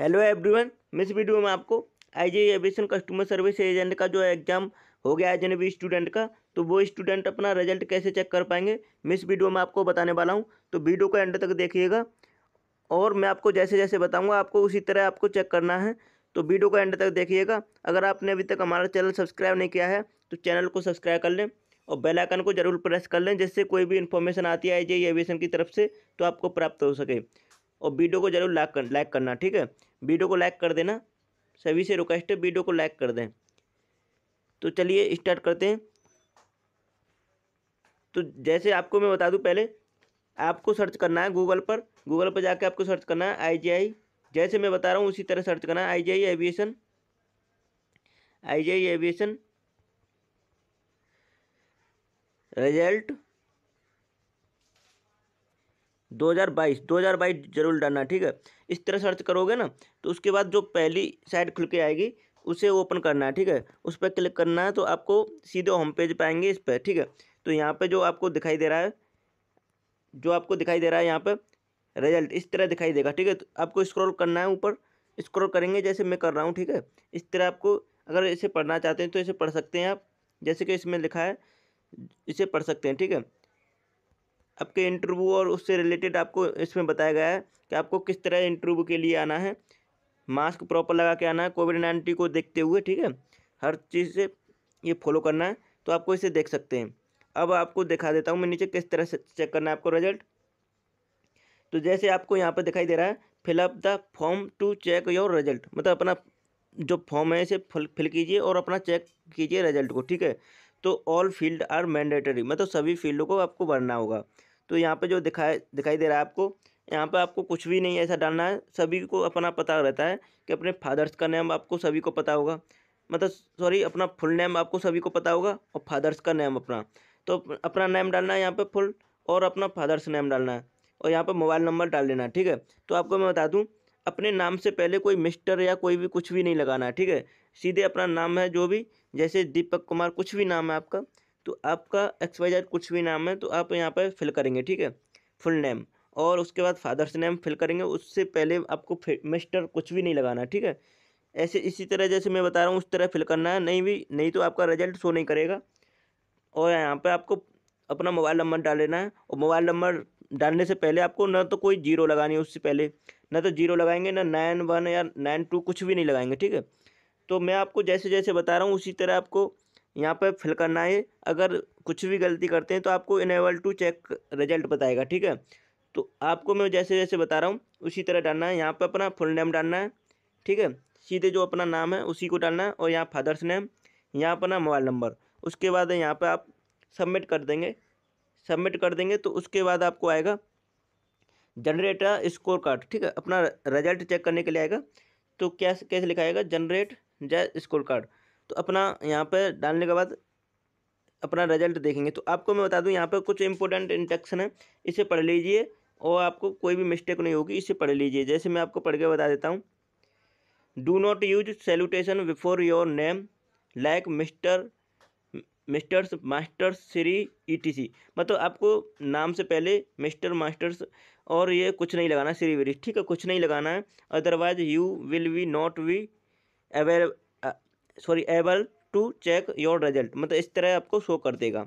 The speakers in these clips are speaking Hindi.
हेलो एवरीवन मिस वीडियो में आपको I G aviation customer service agent का जो एग्ज़ाम हो गया है जिन्हें स्टूडेंट का तो वो स्टूडेंट अपना रिजल्ट कैसे चेक कर पाएंगे मिस वीडियो में आपको बताने वाला हूँ तो वीडियो को एंड तक देखिएगा और मैं आपको जैसे जैसे बताऊँगा आपको उसी तरह आपको चेक करना है तो वीडियो को एंड तक देखिएगा अगर आपने अभी तक हमारा चैनल सब्सक्राइब नहीं किया है तो चैनल को सब्सक्राइब कर लें और बेल आइकन को जरूर प्रेस कर लें जिससे कोई भी इन्फॉर्मेशन आती है आई जी एविएशन की तरफ से तो आपको प्राप्त हो सके और वीडियो को जरूर लाइक कर लाइक करना ठीक है वीडियो को लाइक कर देना सभी से रिक्वेस्ट है वीडियो को लाइक कर दें तो चलिए स्टार्ट करते हैं तो जैसे आपको मैं बता दूं पहले आपको सर्च करना है गूगल पर गूगल पर जाके आपको सर्च करना है आई जैसे मैं बता रहा हूँ उसी तरह सर्च करना है I G aviation I aviation result दो हज़ार बाईस जरूर डालना ठीक है इस तरह सर्च करोगे ना तो उसके बाद जो पहली साइट खुल के आएगी उसे ओपन करना है ठीक है उस पर क्लिक करना है तो आपको सीधे होम पेज पर आएंगे इस पर ठीक है तो यहाँ पे जो आपको दिखाई दे रहा है जो आपको दिखाई दे रहा है यहाँ पर रिजल्ट इस तरह दिखाई देगा ठीक है तो आपको स्क्रॉल करना है ऊपर स्क्रॉल करेंगे जैसे मैं कर रहा हूँ ठीक है इस तरह आपको अगर इसे पढ़ना चाहते हैं तो इसे पढ़ सकते हैं आप जैसे कि इसमें लिखा है इसे पढ़ सकते हैं ठीक है आपके इंटरव्यू और उससे रिलेटेड आपको इसमें बताया गया है कि आपको किस तरह इंटरव्यू के लिए आना है मास्क प्रॉपर लगा के आना है कोविड नाइन्टीन को देखते हुए ठीक है हर चीज़ से ये फॉलो करना है तो आपको इसे देख सकते हैं अब आपको दिखा देता हूँ मैं नीचे किस तरह से चेक करना है आपको रिजल्ट तो जैसे आपको यहाँ पर दिखाई दे रहा है fill up the form to check your result मतलब अपना जो फॉर्म है इसे फिल कीजिए और अपना चेक कीजिए रिजल्ट को ठीक है तो ऑल फील्ड आर मैंडेटरी मतलब सभी फील्डों को आपको भरना होगा तो यहाँ पर जो दिखाई दिखाई दे रहा है आपको यहाँ पर आपको कुछ भी नहीं ऐसा डालना है सभी को अपना पता रहता है कि अपने फादर्स का नेम आपको सभी को पता होगा मतलब सॉरी अपना फुल नेम आपको सभी को पता होगा और फादर्स का नेम अपना तो अपना नेम डालना है यहाँ पर फुल और अपना फादर्स नेम डालना है और यहाँ पर मोबाइल नंबर डाल देना है ठीक है तो आपको मैं बता दूँ अपने नाम से पहले कोई मिस्टर या कोई भी कुछ भी नहीं लगाना है ठीक है सीधे अपना नाम है जो भी जैसे दीपक कुमार कुछ भी नाम है आपका तो आपका एक्स वाई जेड कुछ भी नाम है तो आप यहाँ पर फिल करेंगे ठीक है फुल नेम और उसके बाद फादर्स नेम फिल करेंगे उससे पहले आपको मिस्टर कुछ भी नहीं लगाना ठीक है ऐसे इसी तरह जैसे मैं बता रहा हूँ उस तरह फिल करना है नहीं भी नहीं तो आपका रिजल्ट शो नहीं करेगा और यहाँ पर आपको अपना मोबाइल नंबर डाल लेना है और मोबाइल नंबर डालने से पहले आपको न तो कोई जीरो लगानी है उससे पहले न तो जीरो लगाएंगे ना नाइन वन या नाइन टू कुछ भी नहीं लगाएंगे ठीक है तो मैं आपको जैसे जैसे बता रहा हूँ उसी तरह आपको यहाँ पर फिल करना है अगर कुछ भी गलती करते हैं तो आपको इनेबल टू चेक रिजल्ट बताएगा ठीक है तो आपको मैं जैसे जैसे बता रहा हूँ उसी तरह डालना है यहाँ पर अपना फुल नेम डालना है ठीक है सीधे जो अपना नाम है उसी को डालना है और यहाँ फादर्स नेम यहाँ अपना मोबाइल नंबर उसके बाद यहाँ पर आप सबमिट कर देंगे सबमिट कर देंगे तो उसके बाद आपको आएगा जनरेट स्कोर कार्ड ठीक है अपना रिजल्ट चेक करने के लिए आएगा तो क्या कैसे लिखाएगा जनरेट जय स्कोर कार्ड तो अपना यहाँ पर डालने के बाद अपना रिजल्ट देखेंगे तो आपको मैं बता दूँ यहाँ पर कुछ इंपॉर्टेंट इंटेक्शन है इसे पढ़ लीजिए और आपको कोई भी मिस्टेक नहीं होगी इसे पढ़ लीजिए जैसे मैं आपको पढ़ के बता देता हूँ do not use salutation before your name like mister Mrs masters Shri ETC मतलब आपको नाम से पहले मिस्टर मास्टर्स और ये कुछ नहीं लगाना श्री विरी ठीक है कुछ नहीं लगाना है otherwise you will we not we sorry able to check your result मतलब इस तरह आपको शो कर देगा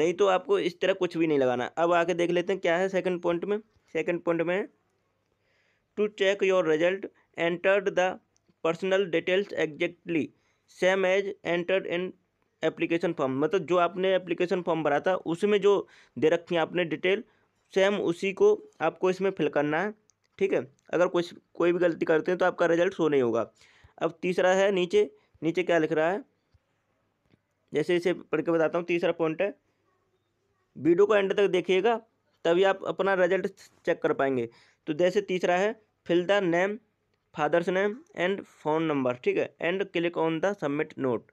नहीं तो आपको इस तरह कुछ भी नहीं लगाना अब आके देख लेते हैं क्या है सेकंड पॉइंट में सेकंड पॉइंट में to check your result entered the personal details exactly same as entered in application form मतलब जो आपने एप्लीकेशन फॉर्म भरा था उसमें जो दे रखी है आपने डिटेल सेम उसी को आपको इसमें फिल करना है ठीक है अगर कुछ कोई भी गलती करते हैं तो आपका रिजल्ट शो नहीं होगा अब तीसरा है नीचे नीचे क्या लिख रहा है जैसे इसे पढ़ के बताता हूँ तीसरा पॉइंट है वीडियो को एंड तक देखिएगा तभी आप अपना रिजल्ट चेक कर पाएंगे तो जैसे तीसरा है fill the name father's name and phone number ठीक है and click on the submit note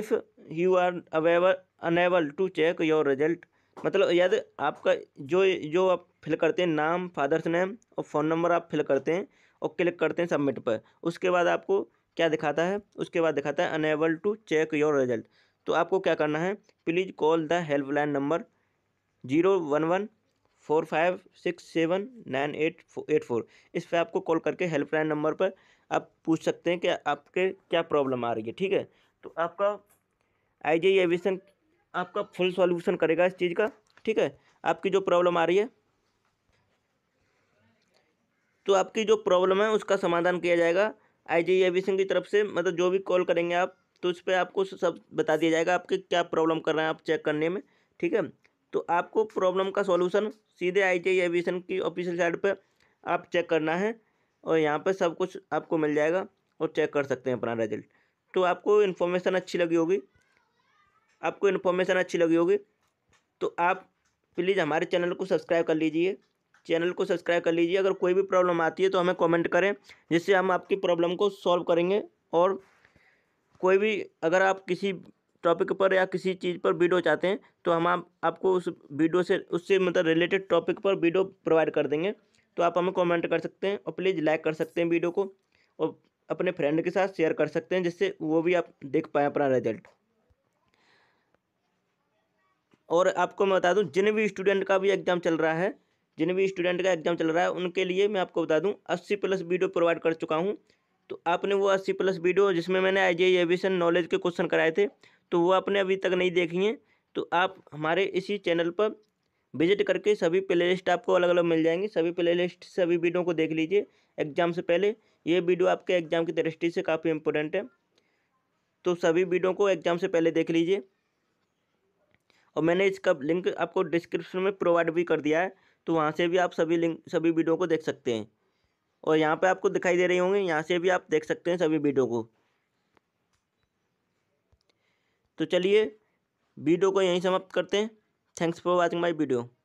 if you are available unable to check your result मतलब यदि आपका जो जो आप फिल करते हैं नाम फादर्स नेम और फ़ोन नंबर आप फिल करते हैं और क्लिक करते हैं सबमिट पर उसके बाद आपको क्या दिखाता है उसके बाद दिखाता है unable to check your result तो आपको क्या करना है please call the helpline number zero one one four five six seven nine eight eight four इस पर आपको कॉल करके हेल्पलाइन नंबर पर आप पूछ सकते हैं कि आपके क्या प्रॉब्लम आ रही है ठीक है तो आपका आई जे एविशन आपका फुल सॉल्यूशन करेगा इस चीज़ का ठीक है आपकी जो प्रॉब्लम आ रही है तो आपकी जो प्रॉब्लम है उसका समाधान किया जाएगा आई जी सिंह की तरफ से मतलब जो भी कॉल करेंगे आप तो उस पर आपको सब बता दिया जाएगा आपके क्या प्रॉब्लम कर रहे हैं आप चेक करने में ठीक है तो आपको प्रॉब्लम का सॉल्यूशन सीधे आई जी एविएशन की ऑफिशियल साइट पर आप चेक करना है और यहाँ पर सब कुछ आपको मिल जाएगा और चेक कर सकते हैं अपना रिजल्ट तो आपको इन्फॉर्मेशन अच्छी लगी होगी आपको इन्फॉर्मेशन अच्छी लगी होगी तो आप प्लीज़ हमारे चैनल को सब्सक्राइब कर लीजिए चैनल को सब्सक्राइब कर लीजिए अगर कोई भी प्रॉब्लम आती है तो हमें कमेंट करें जिससे हम आपकी प्रॉब्लम को सॉल्व करेंगे और कोई भी अगर आप किसी टॉपिक पर या किसी चीज़ पर वीडियो चाहते हैं तो हम आप, आपको उस वीडियो से उससे मतलब रिलेटेड टॉपिक पर वीडियो प्रोवाइड कर देंगे तो आप हमें कॉमेंट कर सकते हैं और प्लीज़ लाइक कर सकते हैं वीडियो को और अपने फ्रेंड के साथ शेयर कर सकते हैं जिससे वो भी आप देख पाएँ अपना रिजल्ट और आपको मैं बता दूं जिन भी स्टूडेंट का भी एग्ज़ाम चल रहा है जिन भी स्टूडेंट का एग्जाम चल रहा है उनके लिए मैं आपको बता दूँ अस्सी प्लस वीडियो प्रोवाइड कर चुका हूँ तो आपने वो अस्सी प्लस वीडियो जिसमें मैंने आई जी एविशन नॉलेज के क्वेश्चन कराए थे तो वो आपने अभी तक नहीं देखी हैं तो आप हमारे इसी चैनल पर विजिट करके सभी प्ले लिस्ट आपको अलग अलग मिल जाएंगी सभी प्ले लिस्ट सभी वीडियो को देख लीजिए एग्जाम से पहले ये वीडियो आपके एग्जाम की दृष्टि से काफ़ी इम्पोर्टेंट है तो सभी वीडियो को एग्जाम से पहले देख लीजिए और मैंने इसका लिंक आपको डिस्क्रिप्शन में प्रोवाइड भी कर दिया है तो वहाँ से भी आप सभी लिंक सभी वीडियो को देख सकते हैं और यहाँ पे आपको दिखाई दे रही होंगे यहाँ से भी आप देख सकते हैं सभी वीडियो को तो चलिए वीडियो को यहीं समाप्त करते हैं thanks for watching my video